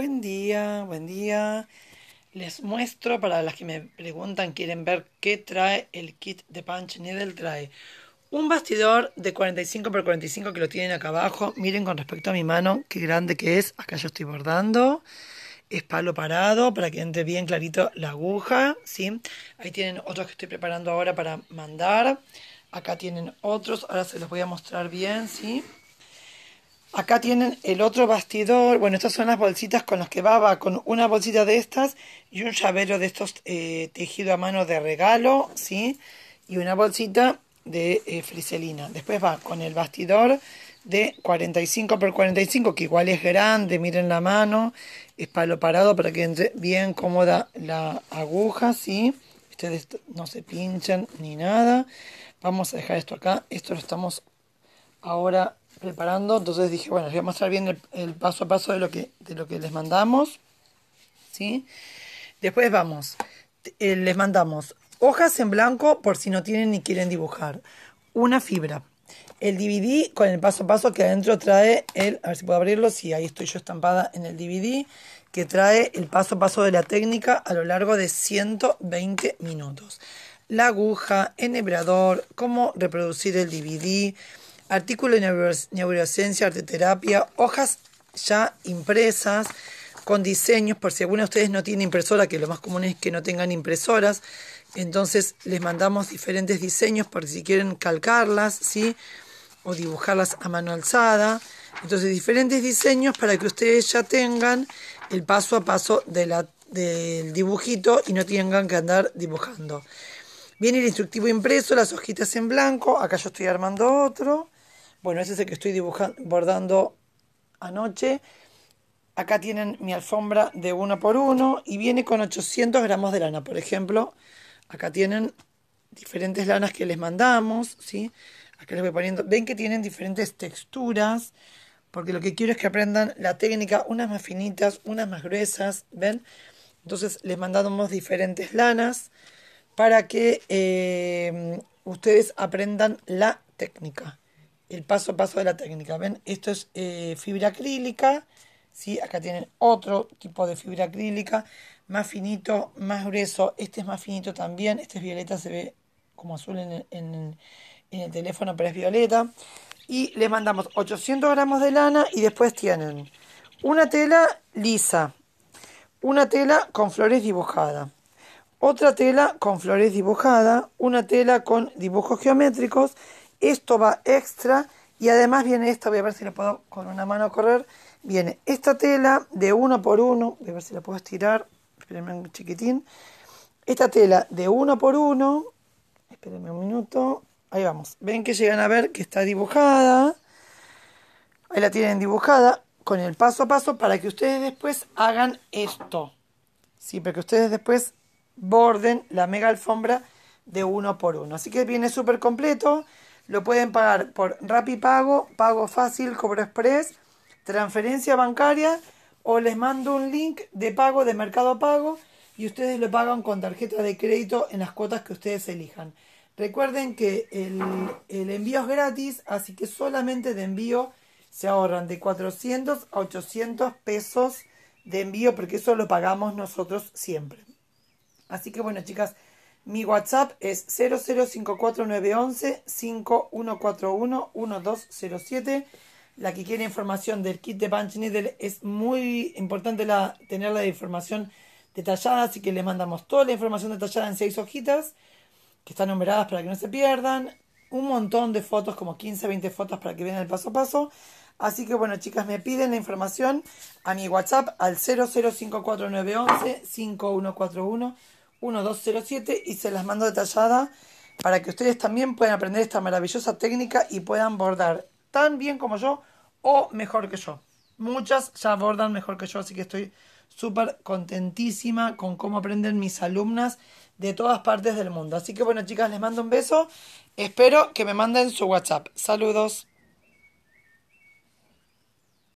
Buen día, buen día. Les muestro para las que me preguntan, quieren ver qué trae el kit de Punch Needle. Trae un bastidor de 45 por 45 que lo tienen acá abajo. Miren con respecto a mi mano, qué grande que es. Acá yo estoy bordando. Es palo parado para que entre bien clarito la aguja. ¿sí? Ahí tienen otros que estoy preparando ahora para mandar. Acá tienen otros. Ahora se los voy a mostrar bien. ¿sí? Acá tienen el otro bastidor. Bueno, estas son las bolsitas con las que va, va con una bolsita de estas y un llavero de estos eh, tejido a mano de regalo, ¿sí? Y una bolsita de eh, friselina. Después va con el bastidor de 45 x 45, que igual es grande, miren la mano, es palo parado para que entre bien cómoda la aguja, ¿sí? Ustedes no se pinchan ni nada. Vamos a dejar esto acá. Esto lo estamos ahora preparando, entonces dije, bueno, les voy a mostrar bien el, paso a paso de lo que, de lo que les mandamos, ¿sí? Después vamos, eh, les mandamos hojas en blanco por si no tienen ni quieren dibujar, una fibra, el DVD con el paso a paso que adentro trae el, a ver si puedo abrirlo, si, ahí estoy yo estampada en el DVD, que trae el paso a paso de la técnica a lo largo de 120 minutos. La aguja, enhebrador, cómo reproducir el DVD, artículo de neurociencia, arteterapia, hojas ya impresas con diseños, por si alguno de ustedes no tiene impresora, que lo más común es que no tengan impresoras, entonces les mandamos diferentes diseños por si quieren calcarlas, ¿sí? O dibujarlas a mano alzada. Entonces diferentes diseños para que ustedes ya tengan el paso a paso del dibujito y no tengan que andar dibujando. Viene el instructivo impreso, las hojitas en blanco, acá yo estoy armando otro. Bueno, ese es el que estoy dibujando, bordando anoche. Acá tienen mi alfombra de uno por uno y viene con 800 gramos de lana, por ejemplo. Acá tienen diferentes lanas que les mandamos, ¿sí? Acá les voy poniendo. Ven que tienen diferentes texturas, porque lo que quiero es que aprendan la técnica, unas más finitas, unas más gruesas, ¿ven? Entonces les mandamos diferentes lanas para que eh, ustedes aprendan la técnica el paso a paso de la técnica. ¿Ven? Esto es eh, fibra acrílica. ¿sí? Acá tienen otro tipo de fibra acrílica. Más finito, más grueso. Este es más finito también. Este es violeta, se ve como azul en el, teléfono, pero es violeta. Y les mandamos 800 gramos de lana y después tienen una tela lisa. Una tela con flores dibujada otra tela con flores dibujadas, una tela con dibujos geométricos esto va extra y además viene esta, voy a ver si la puedo con una mano correr. Viene esta tela de uno por uno, voy a ver si la puedo estirar, espérenme un chiquitín. Esta tela de uno por uno, espérenme un minuto, ahí vamos. Ven que llegan a ver que está dibujada. Ahí la tienen dibujada con el paso a paso para que ustedes después hagan esto. Sí, para que ustedes después borden la mega alfombra de uno por uno. Así que viene súper completo. Lo pueden pagar por Rappi Pago, Pago Fácil, Cobro Express, transferencia bancaria o les mando un link de pago de Mercado Pago y ustedes lo pagan con tarjeta de crédito en las cuotas que ustedes elijan. Recuerden que el, el envío es gratis, así que solamente de envío se ahorran de 400 a 800 pesos de envío porque eso lo pagamos nosotros siempre. Así que bueno, chicas, mi WhatsApp es 0054911 5141 1207. La que quiere información del kit de Punch Needle es muy importante la, tener la información detallada, así que le mandamos toda la información detallada en seis hojitas que están numeradas para que no se pierdan. Un montón de fotos, como 15, 20 fotos para que vean el paso a paso. Así que bueno, chicas, me piden la información a mi WhatsApp al 0054911 5141 1207 y se las mando detallada para que ustedes también puedan aprender esta maravillosa técnica y puedan bordar tan bien como yo o mejor que yo. Muchas ya bordan mejor que yo, así que estoy súper contentísima con cómo aprenden mis alumnas de todas partes del mundo. Así que bueno, chicas, les mando un beso. Espero que me manden su WhatsApp. Saludos.